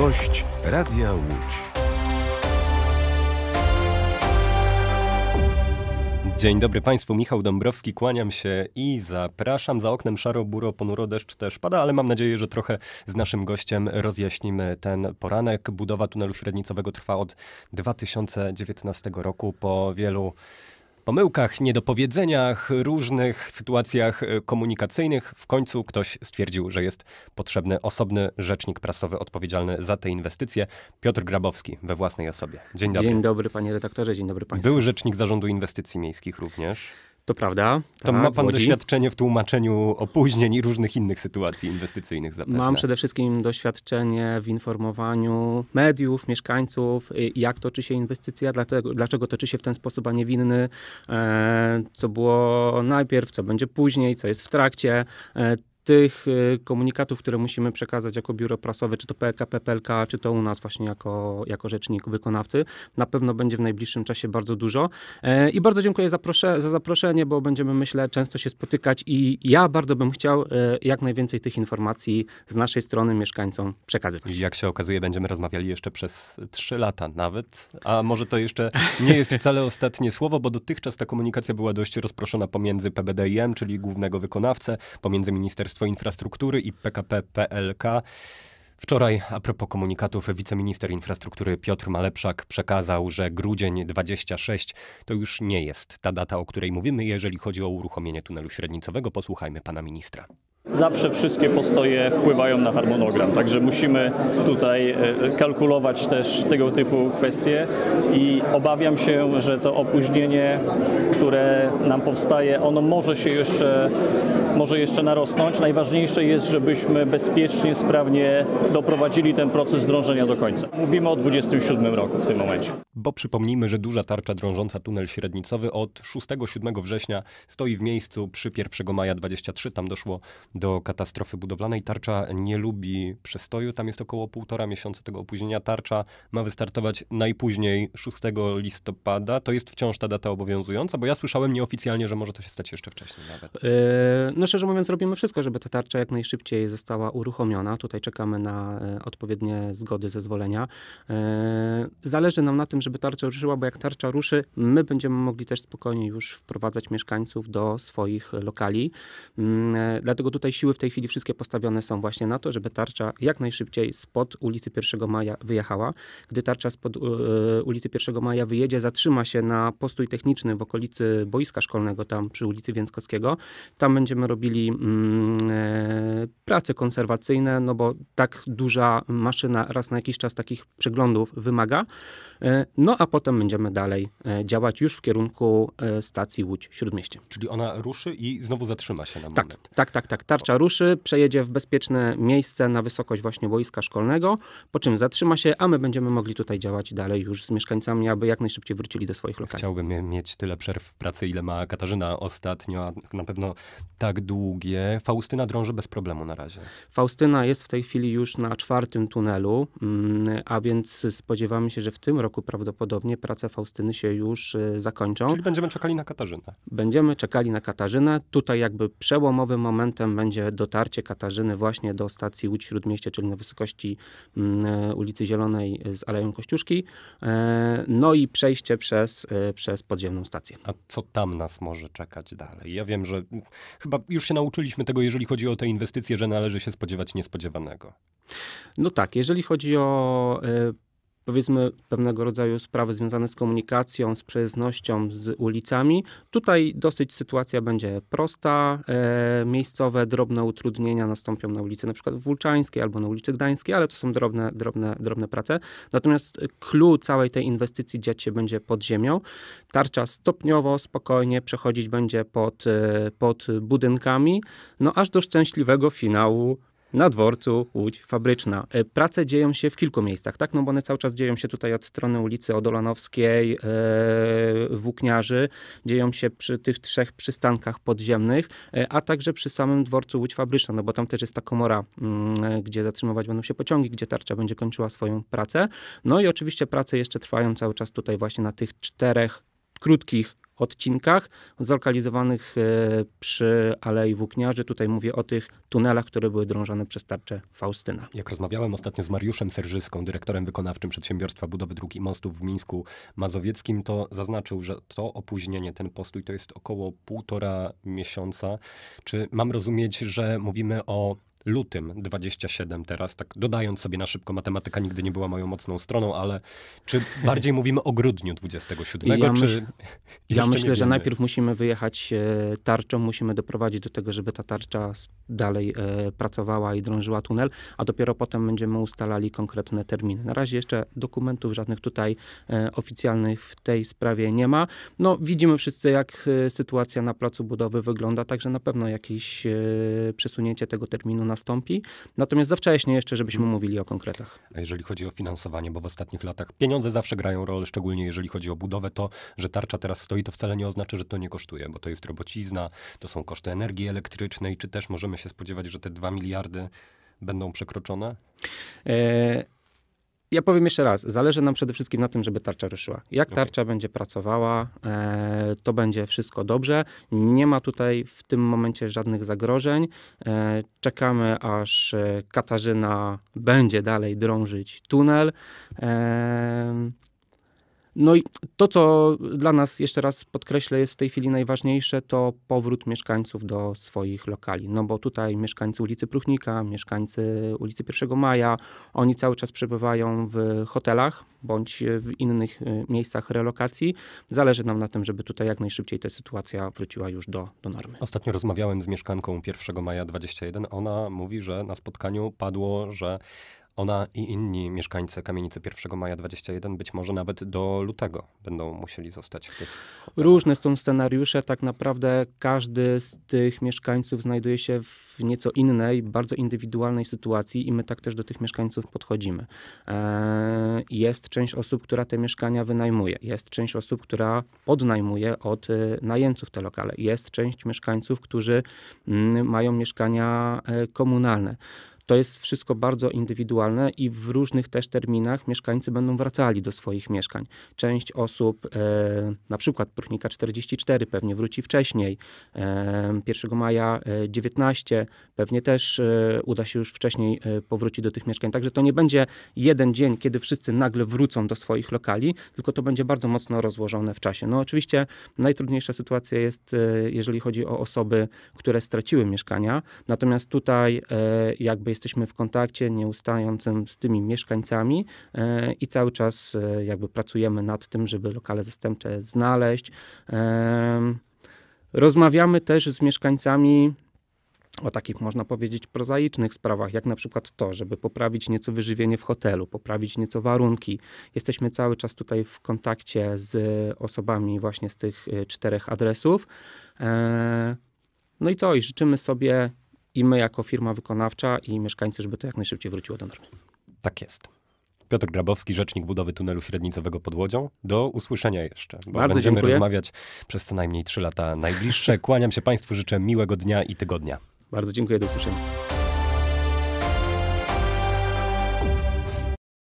Gość Radia Łódź. Dzień dobry Państwu, Michał Dąbrowski, kłaniam się i zapraszam. Za oknem szaro, buro, ponuro, deszcz też pada, ale mam nadzieję, że trochę z naszym gościem rozjaśnimy ten poranek. Budowa tunelu średnicowego trwa od 2019 roku po wielu pomyłkach, niedopowiedzeniach, różnych sytuacjach e, komunikacyjnych w końcu ktoś stwierdził, że jest potrzebny osobny rzecznik prasowy odpowiedzialny za te inwestycje, Piotr Grabowski we własnej osobie. Dzień dobry. Dzień dobry panie redaktorze, dzień dobry państwu. Był rzecznik zarządu inwestycji miejskich również. To prawda. To tak, ma pan doświadczenie w tłumaczeniu opóźnień i różnych innych sytuacji inwestycyjnych zapewne. Mam przede wszystkim doświadczenie w informowaniu mediów, mieszkańców, y, jak toczy się inwestycja, dlatego, dlaczego toczy się w ten sposób, a nie w inny, e, co było najpierw, co będzie później, co jest w trakcie. E, tych y, komunikatów, które musimy przekazać jako biuro prasowe, czy to PKP, PLK, czy to u nas właśnie jako, jako rzecznik wykonawcy, na pewno będzie w najbliższym czasie bardzo dużo. E, I bardzo dziękuję za, proszę, za zaproszenie, bo będziemy, myślę, często się spotykać i ja bardzo bym chciał e, jak najwięcej tych informacji z naszej strony mieszkańcom przekazywać. Jak się okazuje, będziemy rozmawiali jeszcze przez trzy lata nawet, a może to jeszcze nie jest wcale ostatnie słowo, bo dotychczas ta komunikacja była dość rozproszona pomiędzy PBDIM, czyli głównego wykonawcę, pomiędzy Ministerstwem Ministerstwo Infrastruktury i PKP PLK. Wczoraj, a propos komunikatów, wiceminister infrastruktury Piotr Malepszak przekazał, że grudzień 26 to już nie jest ta data, o której mówimy, jeżeli chodzi o uruchomienie tunelu średnicowego. Posłuchajmy pana ministra. Zawsze wszystkie postoje wpływają na harmonogram, także musimy tutaj e, kalkulować też tego typu kwestie i obawiam się, że to opóźnienie, które nam powstaje, ono może się jeszcze, może jeszcze narosnąć. Najważniejsze jest, żebyśmy bezpiecznie, sprawnie doprowadzili ten proces drążenia do końca. Mówimy o 27 roku w tym momencie bo przypomnijmy, że duża tarcza drążąca tunel średnicowy od 6-7 września stoi w miejscu przy 1 maja 23. Tam doszło do katastrofy budowlanej. Tarcza nie lubi przestoju, tam jest około półtora miesiąca tego opóźnienia. Tarcza ma wystartować najpóźniej 6 listopada. To jest wciąż ta data obowiązująca, bo ja słyszałem nieoficjalnie, że może to się stać jeszcze wcześniej nawet. Yy, no szczerze mówiąc, robimy wszystko, żeby ta tarcza jak najszybciej została uruchomiona. Tutaj czekamy na e, odpowiednie zgody, zezwolenia. Yy, zależy nam na tym, żeby żeby tarcza ruszyła, bo jak tarcza ruszy, my będziemy mogli też spokojnie już wprowadzać mieszkańców do swoich lokali. Mm, e, dlatego tutaj siły w tej chwili wszystkie postawione są właśnie na to, żeby tarcza jak najszybciej spod ulicy 1 Maja wyjechała. Gdy tarcza spod e, ulicy 1 Maja wyjedzie, zatrzyma się na postój techniczny w okolicy boiska szkolnego, tam przy ulicy Więckowskiego. Tam będziemy robili mm, e, prace konserwacyjne, no bo tak duża maszyna raz na jakiś czas takich przeglądów wymaga. E, no a potem będziemy dalej e, działać już w kierunku e, stacji Łódź Śródmieście. Czyli ona ruszy i znowu zatrzyma się na tak, moment. Tak, tak, tak. Tarcza ruszy, przejedzie w bezpieczne miejsce na wysokość właśnie boiska szkolnego, po czym zatrzyma się, a my będziemy mogli tutaj działać dalej już z mieszkańcami, aby jak najszybciej wrócili do swoich lokali. Chciałbym mieć tyle przerw w pracy, ile ma Katarzyna ostatnio, a na pewno tak długie. Faustyna drąży bez problemu na razie. Faustyna jest w tej chwili już na czwartym tunelu, mm, a więc spodziewamy się, że w tym roku roku prawdopodobnie prace Faustyny się już y, zakończą. Czyli będziemy czekali na Katarzynę. Będziemy czekali na Katarzynę. Tutaj jakby przełomowym momentem będzie dotarcie Katarzyny właśnie do stacji Łódź Śródmieście, czyli na wysokości mm, e, ulicy Zielonej e, z Aleją Kościuszki. E, no i przejście przez, przez podziemną stację. A co tam nas może czekać dalej? Ja wiem, że chyba już się nauczyliśmy tego, jeżeli chodzi o te inwestycje, że należy się spodziewać niespodziewanego. No tak, jeżeli chodzi o powiedzmy pewnego rodzaju sprawy związane z komunikacją, z przejezdnością, z ulicami. Tutaj dosyć sytuacja będzie prosta. E, miejscowe drobne utrudnienia nastąpią na ulicy na przykład Wulczańskiej albo na ulicy Gdańskiej, ale to są drobne, drobne, drobne prace. Natomiast clue całej tej inwestycji dziać się będzie pod ziemią. Tarcza stopniowo, spokojnie przechodzić będzie pod, e, pod budynkami, no aż do szczęśliwego finału na dworcu Łódź Fabryczna. E, prace dzieją się w kilku miejscach, tak? No bo one cały czas dzieją się tutaj od strony ulicy Odolanowskiej, e, Włókniarzy, dzieją się przy tych trzech przystankach podziemnych, e, a także przy samym dworcu Łódź Fabryczna, no bo tam też jest ta komora, m, mm, e, gdzie zatrzymywać będą się pociągi, gdzie tarcza będzie kończyła swoją pracę. No i oczywiście prace jeszcze trwają cały czas tutaj właśnie na tych czterech krótkich odcinkach zlokalizowanych e, przy Alei Włókniarzy. Tutaj mówię o tych tunelach, które były drążone przez tarczę Faustyna. Jak rozmawiałem ostatnio z Mariuszem Serżyską, dyrektorem wykonawczym Przedsiębiorstwa Budowy Dróg i Mostów w Mińsku Mazowieckim, to zaznaczył, że to opóźnienie, ten postój to jest około półtora miesiąca. Czy mam rozumieć, że mówimy o lutym 27 teraz, tak dodając sobie na szybko, matematyka nigdy nie była moją mocną stroną, ale czy bardziej mówimy o grudniu 27? Ja, czy ja myślę, że najpierw musimy wyjechać e, tarczą, musimy doprowadzić do tego, żeby ta tarcza dalej e, pracowała i drążyła tunel, a dopiero potem będziemy ustalali konkretne terminy. Na razie jeszcze dokumentów żadnych tutaj e, oficjalnych w tej sprawie nie ma. No widzimy wszyscy, jak sytuacja na placu budowy wygląda, także na pewno jakieś przesunięcie tego terminu nastąpi. Natomiast za wcześnie jeszcze, żebyśmy mówili o konkretach. A jeżeli chodzi o finansowanie, bo w ostatnich latach pieniądze zawsze grają rolę, szczególnie jeżeli chodzi o budowę, to, że tarcza teraz stoi, to wcale nie oznacza, że to nie kosztuje, bo to jest robocizna, to są koszty energii elektrycznej, czy też możemy się spodziewać, że te 2 miliardy będą przekroczone? E ja powiem jeszcze raz, zależy nam przede wszystkim na tym, żeby tarcza ruszyła. Jak okay. tarcza będzie pracowała, e, to będzie wszystko dobrze. Nie ma tutaj w tym momencie żadnych zagrożeń. E, czekamy, aż e, Katarzyna będzie dalej drążyć tunel. E, no i to, co dla nas, jeszcze raz podkreślę, jest w tej chwili najważniejsze, to powrót mieszkańców do swoich lokali. No bo tutaj mieszkańcy ulicy Pruchnika, mieszkańcy ulicy 1 Maja, oni cały czas przebywają w hotelach bądź w innych y, miejscach relokacji. Zależy nam na tym, żeby tutaj jak najszybciej ta sytuacja wróciła już do, do normy. Ostatnio rozmawiałem z mieszkanką 1 Maja 21. Ona mówi, że na spotkaniu padło, że ona i inni mieszkańcy kamienicy 1 maja 21 być może nawet do lutego będą musieli zostać w tych. Różne są scenariusze. Tak naprawdę każdy z tych mieszkańców znajduje się w nieco innej, bardzo indywidualnej sytuacji i my tak też do tych mieszkańców podchodzimy. Eee, jest część osób, która te mieszkania wynajmuje, jest część osób, która podnajmuje od e, najemców te lokale, jest część mieszkańców, którzy mm, mają mieszkania e, komunalne. To jest wszystko bardzo indywidualne i w różnych też terminach mieszkańcy będą wracali do swoich mieszkań. Część osób, e, na przykład Pruchnika 44 pewnie wróci wcześniej, e, 1 maja 19 e, pewnie też e, uda się już wcześniej e, powrócić do tych mieszkań. Także to nie będzie jeden dzień, kiedy wszyscy nagle wrócą do swoich lokali, tylko to będzie bardzo mocno rozłożone w czasie. No oczywiście najtrudniejsza sytuacja jest, e, jeżeli chodzi o osoby, które straciły mieszkania. Natomiast tutaj jakby jest jesteśmy w kontakcie nieustającym z tymi mieszkańcami e, i cały czas e, jakby pracujemy nad tym, żeby lokale zastępcze znaleźć. E, rozmawiamy też z mieszkańcami o takich, można powiedzieć, prozaicznych sprawach, jak na przykład to, żeby poprawić nieco wyżywienie w hotelu, poprawić nieco warunki. Jesteśmy cały czas tutaj w kontakcie z osobami właśnie z tych czterech adresów. No i co? I życzymy sobie i my jako firma wykonawcza i mieszkańcy, żeby to jak najszybciej wróciło do normy. Tak jest. Piotr Grabowski, rzecznik budowy tunelu średnicowego pod Łodzią. Do usłyszenia jeszcze, bo Bardzo będziemy dziękuję. rozmawiać przez co najmniej trzy lata najbliższe. Kłaniam się Państwu, życzę miłego dnia i tygodnia. Bardzo dziękuję, do usłyszenia.